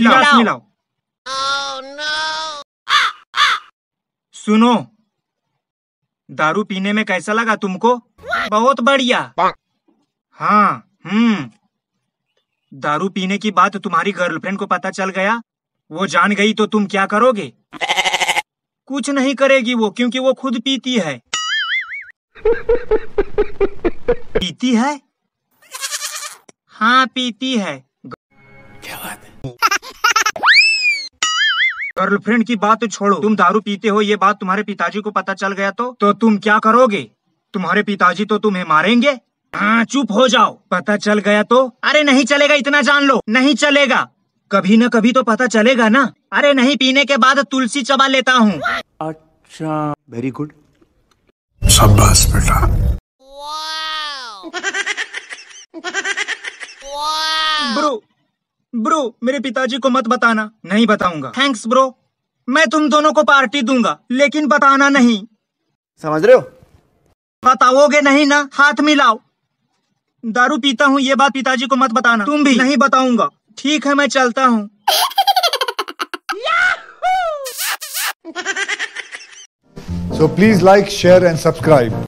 मिलाओ मिलाओ oh, सुनो दारू पीने में कैसा लगा तुमको बहुत बढ़िया हाँ हम्म दारू पीने की बात तुम्हारी गर्लफ्रेंड को पता चल गया वो जान गई तो तुम क्या करोगे कुछ नहीं करेगी वो क्योंकि वो खुद पीती है पीती है हाँ पीती है धन्यवाद गर्लफ्रेंड की बात छोड़ो तुम दारू पीते हो ये बात तुम्हारे पिताजी को पता चल गया तो तो तुम क्या करोगे तुम्हारे पिताजी तो तुम्हें मारेंगे हाँ चुप हो जाओ पता चल गया तो अरे नहीं चलेगा इतना जान लो नहीं चलेगा कभी न कभी तो पता चलेगा ना अरे नहीं पीने के बाद तुलसी चबा लेता हूँ अच्छा वेरी गुड शाबाश बेटा ब्रो ब्रो मेरे पिताजी को मत बताना नहीं बताऊंगा थैंक्स ब्रो मैं तुम दोनों को पार्टी दूंगा लेकिन बताना नहीं समझ रहे हो बताओगे नहीं ना हाथ मिलाओ दारू पीता हूँ ये बात पिताजी को मत बताना तुम भी नहीं बताऊंगा ठीक है मैं चलता हूँ so please like share and subscribe